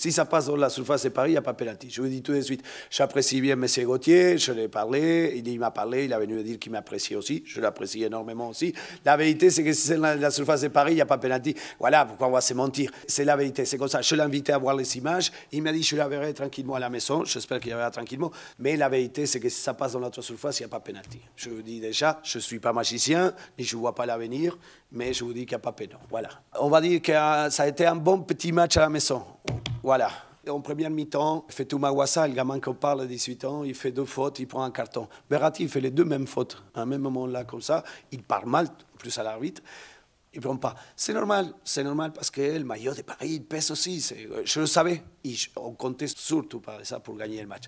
Si ça passe dans la surface de Paris, il n'y a pas pénalty. Je vous dis tout de suite, j'apprécie bien M. Gauthier, je l'ai parlé, il, m'a parlé, il a venu me dire qu'il m'appréciait aussi, je l'apprécie énormément aussi. La vérité, c'est que si c'est dans la surface de Paris, il n'y a pas pénalty. Voilà, pourquoi on va se mentir. C'est la vérité, c'est comme ça. Je l'ai invité à voir les images, il m'a dit je la verrai tranquillement à la maison, j'espère qu'il la verra tranquillement, mais la vérité, c'est que si ça passe dans notre surface, il n'y a pas pénalty. Je vous dis déjà, je ne suis pas magicien, je ne vois pas l'avenir, mais je vous dis qu'il n'y a pas pénalty. Voilà. On va dire que euh, ça a été un bon petit match à la maison. Voilà. en première mi-temps, Fetouma Wassa, le gamin qu'on parle à 18 ans, il fait deux fautes, il prend un carton. Berati, il fait les deux mêmes fautes, à un même moment là, comme ça. Il part mal, plus à l'arbitre. Il prend pas. C'est normal, c'est normal parce que le maillot de Paris, il pèse aussi. Je le savais. Et on comptait surtout par ça pour gagner le match.